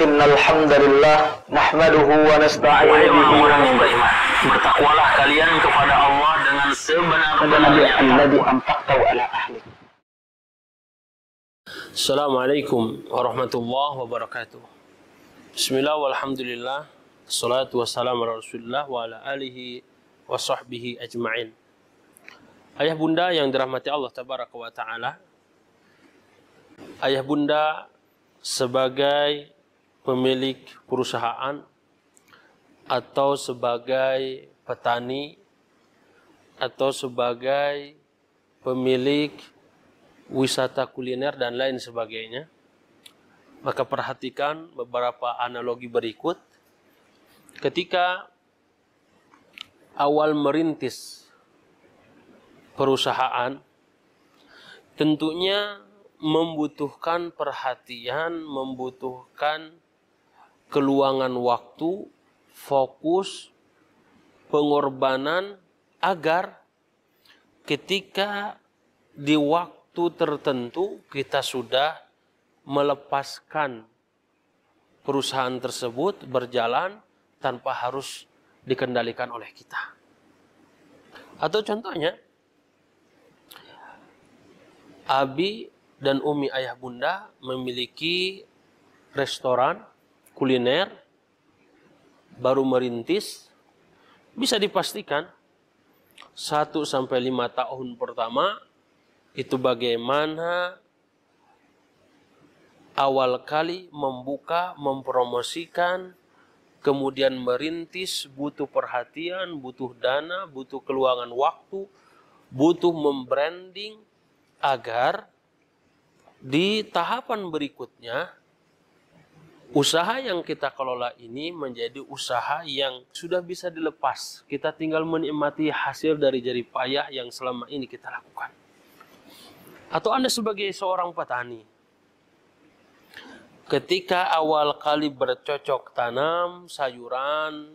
Innal hamdalillah nahmaduhu wa nasta'inuhu wa bertakwalah kalian kepada Allah dengan sebenar-benarnya alladhi ala Assalamualaikum warahmatullahi wabarakatuh Bismillah walhamdulillah Salatu wassalamu ala rasulullah wa ala alihi wa sahbihi ajma'in Ayah bunda yang dirahmati Allah tabaraka wa ta'ala Ayah bunda sebagai pemilik perusahaan atau sebagai petani atau sebagai pemilik wisata kuliner dan lain sebagainya. Maka perhatikan beberapa analogi berikut. Ketika awal merintis perusahaan, tentunya membutuhkan perhatian, membutuhkan keluangan waktu, fokus, pengorbanan agar ketika di waktu tertentu kita sudah melepaskan perusahaan tersebut berjalan tanpa harus dikendalikan oleh kita. Atau contohnya, Abi dan Umi ayah bunda memiliki restoran kuliner baru merintis bisa dipastikan 1 sampai 5 tahun pertama itu bagaimana awal kali membuka, mempromosikan, kemudian merintis butuh perhatian, butuh dana, butuh keluangan waktu, butuh membranding agar di tahapan berikutnya usaha yang kita kelola ini menjadi usaha yang sudah bisa dilepas. Kita tinggal menikmati hasil dari jerih payah yang selama ini kita lakukan. Atau Anda sebagai seorang petani, ketika awal kali bercocok tanam, sayuran,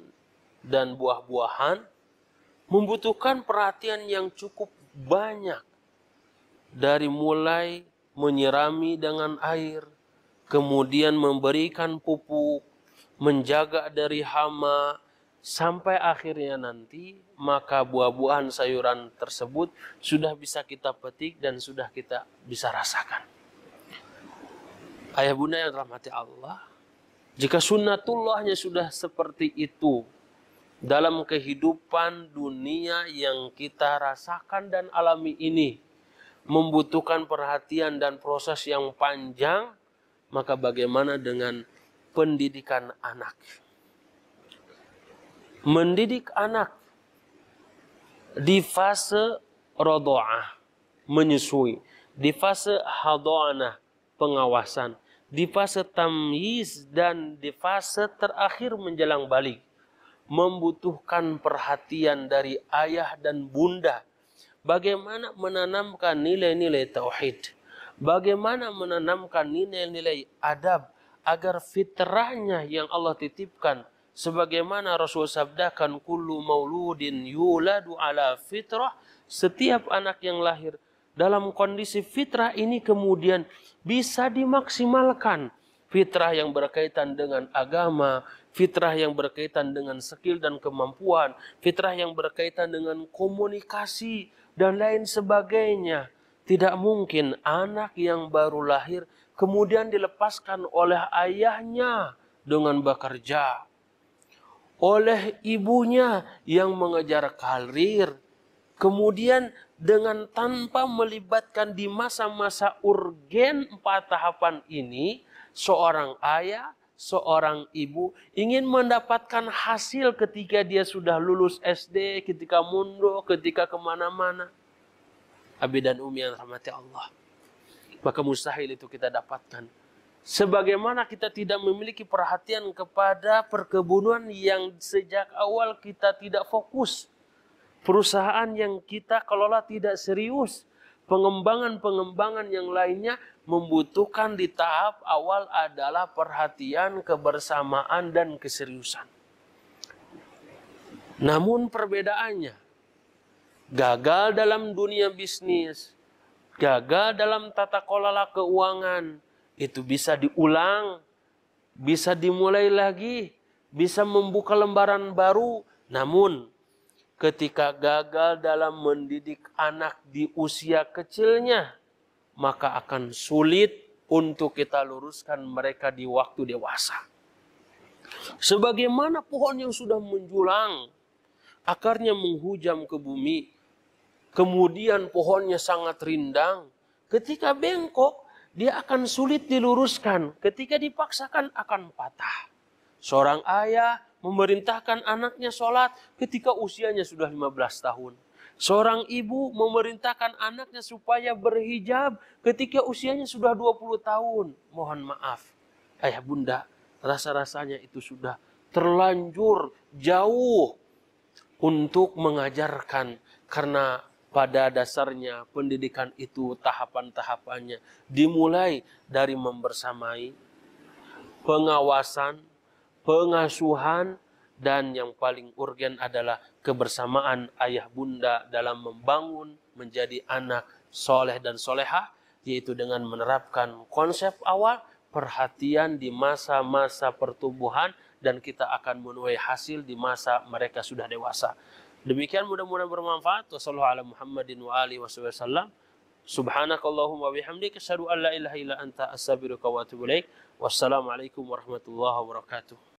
dan buah-buahan, membutuhkan perhatian yang cukup banyak. Dari mulai menyirami dengan air, kemudian memberikan pupuk, menjaga dari hama, sampai akhirnya nanti maka buah-buahan sayuran tersebut sudah bisa kita petik dan sudah kita bisa rasakan. Ayah bunda yang rahmati Allah, jika sunnatullahnya sudah seperti itu dalam kehidupan dunia yang kita rasakan dan alami ini membutuhkan perhatian dan proses yang panjang maka bagaimana dengan pendidikan anak? Mendidik anak di fase rodoah, menyusui, di fase hadoana, pengawasan, di fase tamyiz dan di fase terakhir menjelang balik membutuhkan perhatian dari ayah dan bunda bagaimana menanamkan nilai-nilai tauhid Bagaimana menanamkan nilai-nilai adab agar fitrahnya yang Allah titipkan sebagaimana Rasul sabdakan kullu mauludin yuladu ala fitrah setiap anak yang lahir dalam kondisi fitrah ini kemudian bisa dimaksimalkan fitrah yang berkaitan dengan agama fitrah yang berkaitan dengan skill dan kemampuan fitrah yang berkaitan dengan komunikasi dan lain sebagainya tidak mungkin anak yang baru lahir kemudian dilepaskan oleh ayahnya dengan bekerja. Oleh ibunya yang mengejar karir. Kemudian dengan tanpa melibatkan di masa-masa urgen empat tahapan ini, seorang ayah, seorang ibu ingin mendapatkan hasil ketika dia sudah lulus SD, ketika mundur, ketika kemana-mana. Abi dan Umi yang rahmati Allah. Maka mustahil itu kita dapatkan. Sebagaimana kita tidak memiliki perhatian kepada perkebunan yang sejak awal kita tidak fokus. Perusahaan yang kita kelola tidak serius. Pengembangan-pengembangan yang lainnya membutuhkan di tahap awal adalah perhatian, kebersamaan, dan keseriusan. Namun perbedaannya, gagal dalam dunia bisnis, gagal dalam tata kelola keuangan, itu bisa diulang, bisa dimulai lagi, bisa membuka lembaran baru. Namun, ketika gagal dalam mendidik anak di usia kecilnya, maka akan sulit untuk kita luruskan mereka di waktu dewasa. Sebagaimana pohon yang sudah menjulang, akarnya menghujam ke bumi, kemudian pohonnya sangat rindang, ketika bengkok dia akan sulit diluruskan, ketika dipaksakan akan patah. Seorang ayah memerintahkan anaknya sholat ketika usianya sudah 15 tahun. Seorang ibu memerintahkan anaknya supaya berhijab ketika usianya sudah 20 tahun. Mohon maaf, ayah bunda, rasa-rasanya itu sudah terlanjur jauh untuk mengajarkan karena pada dasarnya pendidikan itu tahapan-tahapannya dimulai dari membersamai, pengawasan, pengasuhan, dan yang paling urgen adalah kebersamaan ayah bunda dalam membangun menjadi anak soleh dan soleha, yaitu dengan menerapkan konsep awal perhatian di masa-masa pertumbuhan dan kita akan menuai hasil di masa mereka sudah dewasa. Demikian mudah-mudahan bermanfaat. Wassalamualaikum warahmatullahi wabarakatuh. Wassalamualaikum warahmatullahi wabarakatuh.